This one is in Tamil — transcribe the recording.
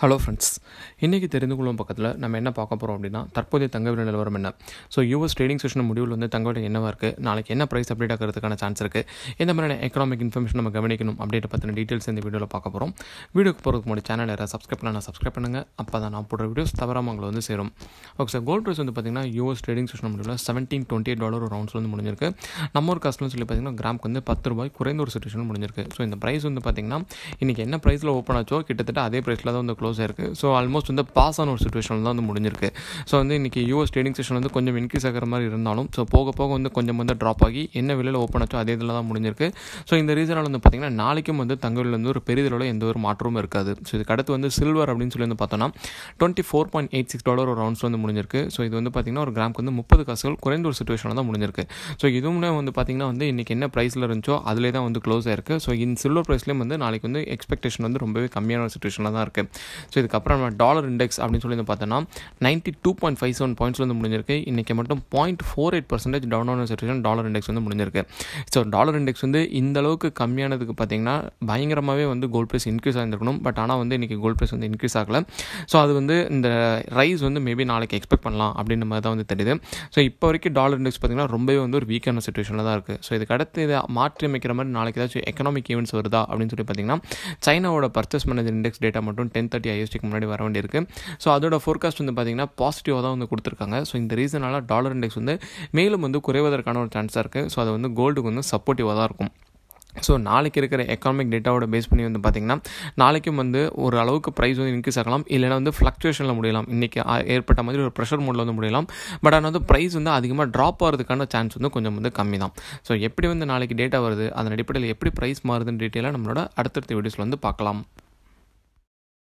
ஹலோ ஃப்ரெண்ட்ஸ் இன்றைக்கி தெரிந்து கொள்ளும் பக்கத்தில் நம்ம என்ன பார்க்க போகிறோம் அப்படின்னா தற்போதைய தங்க விலை நிலவரம் என்ன ஸோ யூஎஸ் ட்ரேடிங் செஷன் முடிவில் வந்து தங்க விலை என்னவாக இருக்குது நாளைக்கு என்ன ப்ரைஸ் அப்டேட் ஆகிறதுக்கான சான்ஸ் இருக்குது இந்த மாதிரியான எக்கனாமிக் இன்ஃபர்மேஷன் நம்ம கவனிக்கணும் அப்படின்ற பற்றின டீட்டெயில்ஸ் இந்த வீடியோவில் பார்க்க போகிறோம் வீடியோக்கு போகிறதுக்கு முன்னாடி சேனல் யாராவது சப்ஸ்கிரைப் பண்ணால் சப்ஸ்கிரைப் பண்ணுங்கள் அப்போ தான் நான் போடுற வீடியோஸ் தவறாமல் உங்களை வந்து சேரும் ஓகே சார் கோல்ட் ப்ரைஸ் வந்து பார்த்திங்கன்னா யூஎஸ் ட்ரேடிங் செஷன் முடிவில் seventeen twenty eight dollar rounds வந்து முடிஞ்சிருக்கு நம்ம ஒரு கஸ்டமர் சொல்லி பார்த்திங்கன்னா கிராமுக்கு வந்து பத்து ரூபாய் குறைந்த ஒரு சுச்சுவேஷன் முடிஞ்சிருக்கு ஸோ இந்த ப்ரைஸ் வந்து பார்த்திங்கன்னா இன்றைக்கி என்ன ப்ரைஸில் ஓப்பன் ஆச்சோ கிட்டத்தட்ட அதே ப்ரைஸில் தான் வந்து க்ளோஸ் ஆயிருக்கு ஸோ ஆல்மோஸ்ட் வந்து பாஸ் ஆன ஒரு சுச்சுவேஷன் தான் வந்து முடிஞ்சிருக்கு ஸோ வந்து இன்றைக்கி யூஎஸ் ட்ரேடிங் செஷன் வந்து கொஞ்சம் இன்க்ரீஸ் ஆகிற மாதிரி இருந்தாலும் ஸோ போக போக வந்து கொஞ்சம் வந்து ட்ராப் ஆகி என்ன விலையில் ஓப்பன் ஆச்சோ அதே இதில் தான் முடிஞ்சிருக்கு ஸோ இந்த ரீசனால் வந்து பார்த்திங்கன்னா நாளைக்கும் வந்து தங்கவில் வந்து ஒரு பெரிதளவில் எந்த ஒரு மாற்றமும் இருக்காது ஸோ அடுத்து வந்து சில்வர் அப்படின்னு சொல்லி வந்து பார்த்தோன்னா twenty four point eight six dollar ஒரு ரவுண்ட்ஸ் வந்து முடிஞ்சிருக்கு ஸோ இது வந்து பார்த்திங்கன்னா ஒரு கிராம்க்கு வந்து முப்பது காசுகள் குறைந்த ஒரு சுச்சுவேஷனில் தான் முடிஞ்சிருக்கு ஸோ இதுவுமே வந்து பார்த்திங்கன்னா வந்து இன்றைக்கி என்ன ப்ரைஸில் இருந்துச்சோ அதிலே தான் வந்து க்ளோஸ் ஆயிருக்கு ஸோ இந்த சில்வர் ப்ரைஸ்லேயும் வந்து நாளைக்கு வந்து எக்ஸ்பெக்டேஷன் வந்து ரொம்பவே கம்மியான ஒரு சுச்சுவேஷனில் தான் இருக்குது ஸோ இதுக்கப்புறம் நம்ம டாலர் இண்டெக்ஸ் அப்படின்னு சொல்லி வந்து பார்த்தோன்னா ninety two point five seven points வந்து முடிஞ்சிருக்கு இன்றைக்கி மட்டும் point four eight percentage down ஆன சுச்சுவேஷன் டாலர் இண்டெக்ஸ் வந்து முடிஞ்சிருக்கு ஸோ டாலர் இண்டெக்ஸ் வந்து இந்த அளவுக்கு கம்மியானதுக்கு பார்த்தீங்கன்னா பயங்கரமாகவே வந்து கோல்ட் ப்ரைஸ் இன்க்ரீஸ் ஆகிருக்கணும் பட் ஆனால் வந்து இன்றைக்கி கோல்ட் ப்ரைஸ் வந்து இன்க்ரீஸ் ஆகலை ஸோ அது வந்து இந்த ரைஸ் வந்து மேபி நாளைக்கு எக்ஸ்பெக்ட் பண்ணலாம் அப்படின்ற மாதிரி தான் வந்து தெரியுது ஸோ இப்போ வரைக்கும் டாலர் இண்டெக்ஸ் பார்த்திங்கன்னா ரொம்பவே வந்து ஒரு வீக்கான சுச்சுவேஷனில் தான் இருக்குது ஸோ அடுத்து இதை மாற்றி அமைக்கிற மாதிரி நாளைக்கு ஏதாச்சும் எக்கனாமிக் ஈவெண்ட்ஸ் வருதா அப்படின்னு சொல்லி பார்த்தீங்கன்னா சைனாவோட பர்ச்சேஸ் மேனேஜர் இண்டெக்ஸ் டேட்டா மட்டும் டென் தேர்ட்டி ஐஐடி ஐஎஸ்டிக்கு முன்னாடி வர வேண்டியிருக்கு ஸோ அதோட ஃபோர்காஸ்ட் வந்து பார்த்திங்கன்னா பாசிட்டிவாக தான் வந்து கொடுத்துருக்காங்க ஸோ இந்த ரீசனால் டாலர் இண்டெக்ஸ் வந்து மேலும் வந்து குறைவதற்கான ஒரு சான்ஸாக இருக்குது ஸோ அது வந்து கோல்டுக்கு வந்து சப்போர்ட்டிவாக தான் இருக்கும் ஸோ நாளைக்கு இருக்கிற எக்கானமிக் டேட்டாவோட பேஸ் பண்ணி வந்து பார்த்திங்கன்னா நாளைக்கும் வந்து ஒரு அளவுக்கு ப்ரைஸ் வந்து இன்க்ரீஸ் ஆகலாம் இல்லைனா வந்து ஃப்ளக்சுவேஷனில் முடியலாம் இன்றைக்கி ஏற்பட்ட மாதிரி ஒரு ப்ரெஷர் மோடில் வந்து முடியலாம் பட் ஆனால் வந்து ப்ரைஸ் வந்து அதிகமாக ட்ராப் ஆகிறதுக்கான சான்ஸ் வந்து கொஞ்சம் வந்து கம்மி தான் ஸோ எப்படி வந்து நாளைக்கு டேட்டா வருது அதன் அடிப்படையில் எப்படி ப்ரைஸ் மாறுதுன்னு டீட்டெயிலாக நம்மளோட அடுத்தடுத்த வீடியோஸில் வந்து பார்க்கலாம்